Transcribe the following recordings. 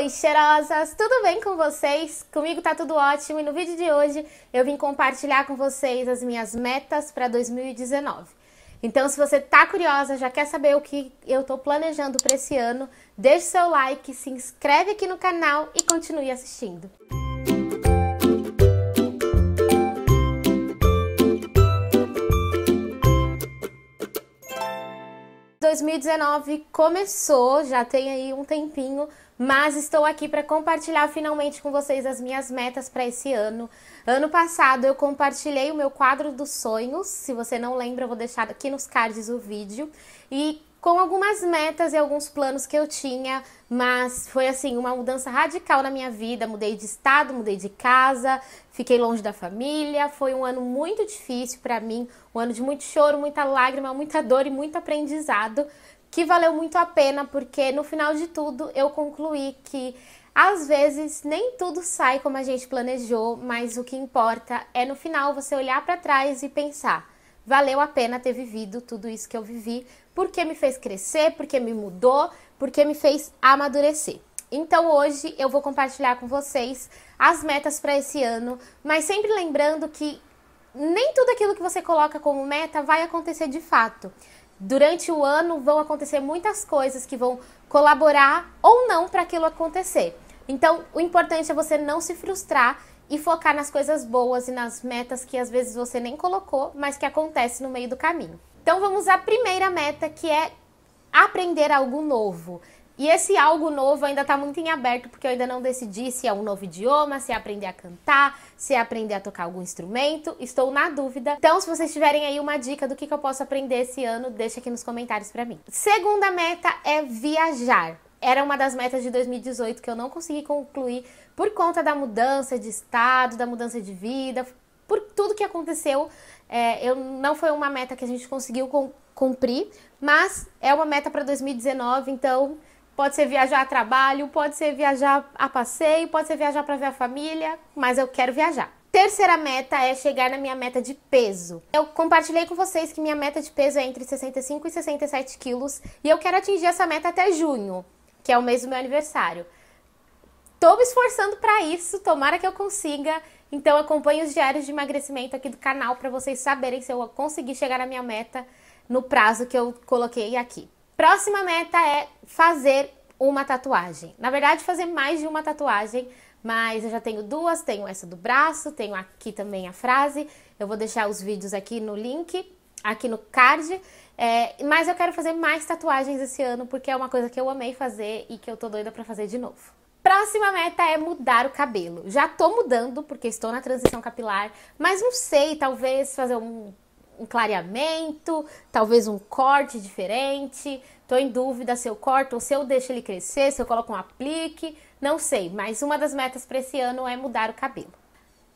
Oi, cheirosas! Tudo bem com vocês? Comigo tá tudo ótimo e no vídeo de hoje eu vim compartilhar com vocês as minhas metas para 2019. Então, se você tá curiosa, já quer saber o que eu tô planejando para esse ano, deixe seu like, se inscreve aqui no canal e continue assistindo. 2019 começou, já tem aí um tempinho, mas estou aqui para compartilhar finalmente com vocês as minhas metas para esse ano. Ano passado eu compartilhei o meu quadro dos sonhos, se você não lembra, eu vou deixar aqui nos cards o vídeo. E com algumas metas e alguns planos que eu tinha, mas foi assim uma mudança radical na minha vida. Mudei de estado, mudei de casa, fiquei longe da família. Foi um ano muito difícil para mim, um ano de muito choro, muita lágrima, muita dor e muito aprendizado, que valeu muito a pena porque no final de tudo eu concluí que às vezes nem tudo sai como a gente planejou, mas o que importa é no final você olhar para trás e pensar valeu a pena ter vivido tudo isso que eu vivi, porque me fez crescer, porque me mudou, porque me fez amadurecer. Então hoje eu vou compartilhar com vocês as metas para esse ano, mas sempre lembrando que nem tudo aquilo que você coloca como meta vai acontecer de fato. Durante o ano vão acontecer muitas coisas que vão colaborar ou não para aquilo acontecer. Então, o importante é você não se frustrar e focar nas coisas boas e nas metas que às vezes você nem colocou, mas que acontece no meio do caminho. Então vamos à primeira meta que é aprender algo novo. E esse algo novo ainda está muito em aberto, porque eu ainda não decidi se é um novo idioma, se é aprender a cantar, se é aprender a tocar algum instrumento. Estou na dúvida. Então, se vocês tiverem aí uma dica do que, que eu posso aprender esse ano, deixa aqui nos comentários para mim. Segunda meta é viajar era uma das metas de 2018 que eu não consegui concluir por conta da mudança de estado, da mudança de vida, por tudo que aconteceu. É, eu, não foi uma meta que a gente conseguiu com, cumprir, mas é uma meta para 2019, então pode ser viajar a trabalho, pode ser viajar a passeio, pode ser viajar para ver a família, mas eu quero viajar. Terceira meta é chegar na minha meta de peso. Eu compartilhei com vocês que minha meta de peso é entre 65 e 67 quilos e eu quero atingir essa meta até junho que é o mês do meu aniversário. Tô me esforçando para isso, tomara que eu consiga. Então acompanhe os diários de emagrecimento aqui do canal para vocês saberem se eu conseguir chegar à minha meta no prazo que eu coloquei aqui. Próxima meta é fazer uma tatuagem. Na verdade, fazer mais de uma tatuagem, mas eu já tenho duas, tenho essa do braço, tenho aqui também a frase. Eu vou deixar os vídeos aqui no link aqui no card. É, mas eu quero fazer mais tatuagens esse ano, porque é uma coisa que eu amei fazer e que eu tô doida pra fazer de novo. Próxima meta é mudar o cabelo. Já tô mudando, porque estou na transição capilar, mas não sei, talvez fazer um, um clareamento, talvez um corte diferente. Tô em dúvida se eu corto ou se eu deixo ele crescer, se eu coloco um aplique, não sei. Mas uma das metas para esse ano é mudar o cabelo.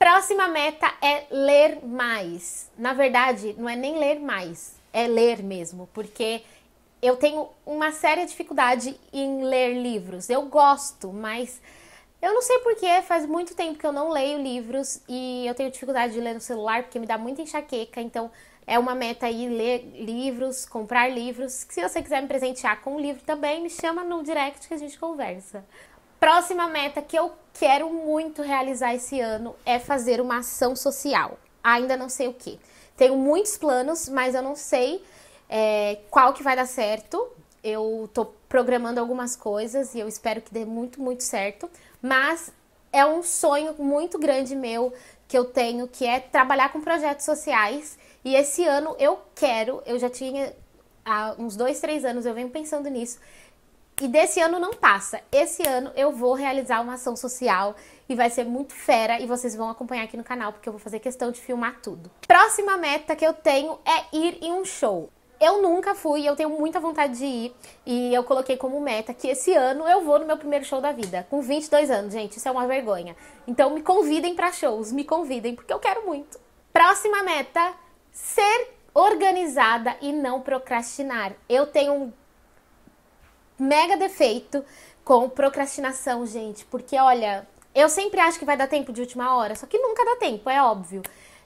Próxima meta é ler mais. Na verdade, não é nem ler mais, é ler mesmo, porque eu tenho uma séria dificuldade em ler livros. Eu gosto, mas eu não sei porquê, faz muito tempo que eu não leio livros e eu tenho dificuldade de ler no celular porque me dá muita enxaqueca, então é uma meta aí ler livros, comprar livros. Se você quiser me presentear com um livro também, me chama no direct que a gente conversa. Próxima meta que eu quero muito realizar esse ano é fazer uma ação social. Ainda não sei o que. Tenho muitos planos, mas eu não sei é, qual que vai dar certo. Eu tô programando algumas coisas e eu espero que dê muito, muito certo. Mas é um sonho muito grande meu que eu tenho, que é trabalhar com projetos sociais. E esse ano eu quero, eu já tinha há uns dois, três anos, eu venho pensando nisso, e desse ano não passa. Esse ano eu vou realizar uma ação social e vai ser muito fera e vocês vão acompanhar aqui no canal porque eu vou fazer questão de filmar tudo. Próxima meta que eu tenho é ir em um show. Eu nunca fui, eu tenho muita vontade de ir e eu coloquei como meta que esse ano eu vou no meu primeiro show da vida, com 22 anos, gente, isso é uma vergonha. Então me convidem para shows, me convidem porque eu quero muito. Próxima meta: ser organizada e não procrastinar. Eu tenho mega defeito com procrastinação, gente, porque olha, eu sempre acho que vai dar tempo de última hora, só que nunca dá tempo, é óbvio.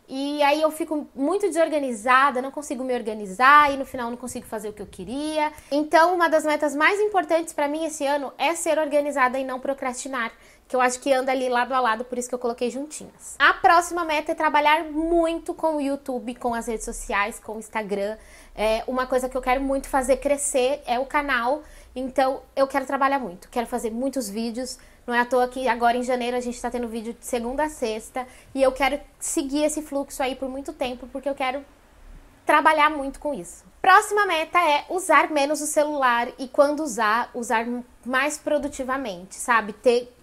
E aí eu fico muito desorganizada, não consigo me organizar e no final não consigo fazer o que eu queria. Então, uma das metas mais importantes para mim esse ano é ser organizada e não procrastinar, que eu acho que anda ali lado a lado, por isso que eu coloquei juntinhas. A próxima meta é trabalhar muito com o YouTube, com as redes sociais, com o Instagram. É uma coisa que eu quero muito fazer crescer é o canal então, eu quero trabalhar muito, quero fazer muitos vídeos. Não é à toa que agora em janeiro a gente está tendo vídeo de segunda a sexta. E eu quero seguir esse fluxo aí por muito tempo, porque eu quero trabalhar muito com isso. Próxima meta é usar menos o celular e, quando usar, usar mais produtivamente, sabe? Ter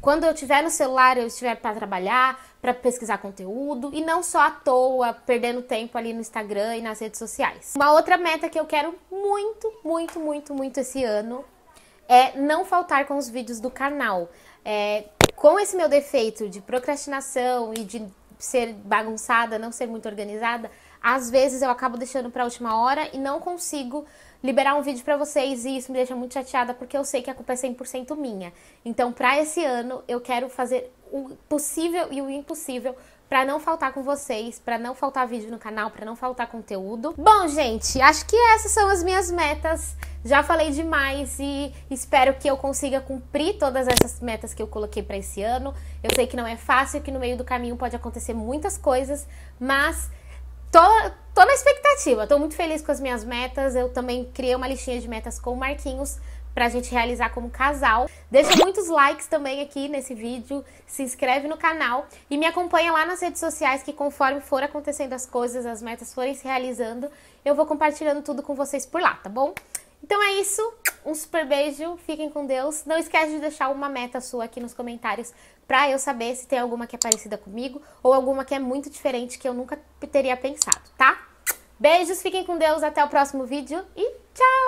quando eu estiver no celular, eu estiver para trabalhar, para pesquisar conteúdo e não só à toa, perdendo tempo ali no Instagram e nas redes sociais. Uma outra meta que eu quero muito, muito, muito, muito esse ano é não faltar com os vídeos do canal. É, com esse meu defeito de procrastinação e de ser bagunçada, não ser muito organizada, às vezes eu acabo deixando para a última hora e não consigo liberar um vídeo para vocês e isso me deixa muito chateada porque eu sei que a culpa é 100% minha. Então, para esse ano, eu quero fazer o possível e o impossível para não faltar com vocês, para não faltar vídeo no canal, para não faltar conteúdo. Bom, gente, acho que essas são as minhas metas. Já falei demais e espero que eu consiga cumprir todas essas metas que eu coloquei para esse ano. Eu sei que não é fácil, que no meio do caminho pode acontecer muitas coisas, mas tô, tô na expectativa, tô muito feliz com as minhas metas. Eu também criei uma listinha de metas com o Marquinhos pra gente realizar como casal. Deixa muitos likes também aqui nesse vídeo, se inscreve no canal e me acompanha lá nas redes sociais que conforme for acontecendo as coisas, as metas forem se realizando, eu vou compartilhando tudo com vocês por lá, tá bom? Então é isso, um super beijo, fiquem com Deus. Não esquece de deixar uma meta sua aqui nos comentários pra eu saber se tem alguma que é parecida comigo ou alguma que é muito diferente que eu nunca teria pensado, tá? Beijos, fiquem com Deus, até o próximo vídeo e tchau!